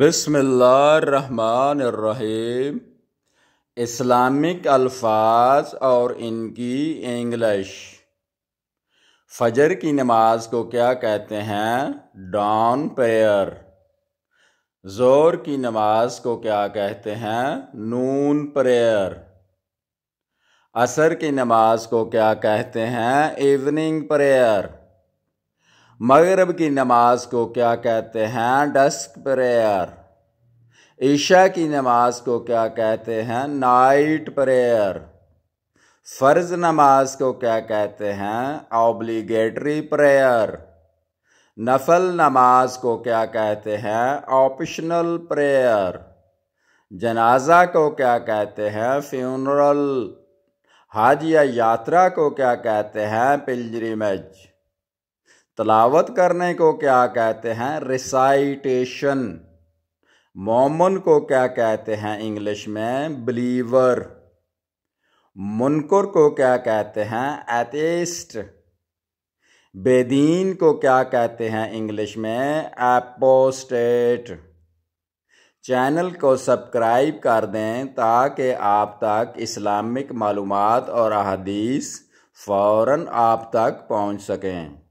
बसमीम इस्लामिक अल्फाज और इनकी इंग्लिश फजर की नमाज को क्या कहते हैं डॉन पेयर जोर की नमाज को क्या कहते हैं नून प्रेयर असर की नमाज को क्या कहते हैं इवनिंग प्रेयर मगरब की नमाज को क्या कहते हैं डस्क प्रेयर ईशा की नमाज को क्या कहते हैं नाइट प्रेयर फ़र्ज नमाज को क्या कहते हैं ऑब्लीगेटरी प्रेयर नफल नमाज को क्या कहते हैं ऑप्शनल प्रेयर जनाजा को क्या कहते हैं फ्यूनरल हज या यात्रा को क्या कहते हैं मज तलावत करने को क्या कहते हैं रिसाइटेशन मोमन को क्या कहते हैं इंग्लिश में बिलीवर मुनकुर को क्या कहते हैं एथेस्ट बेदीन को क्या कहते हैं इंग्लिश में एपोस्टेट चैनल को सब्सक्राइब कर दें ताकि आप तक इस्लामिक मालूमात और अहदीस फौरन आप तक पहुंच सकें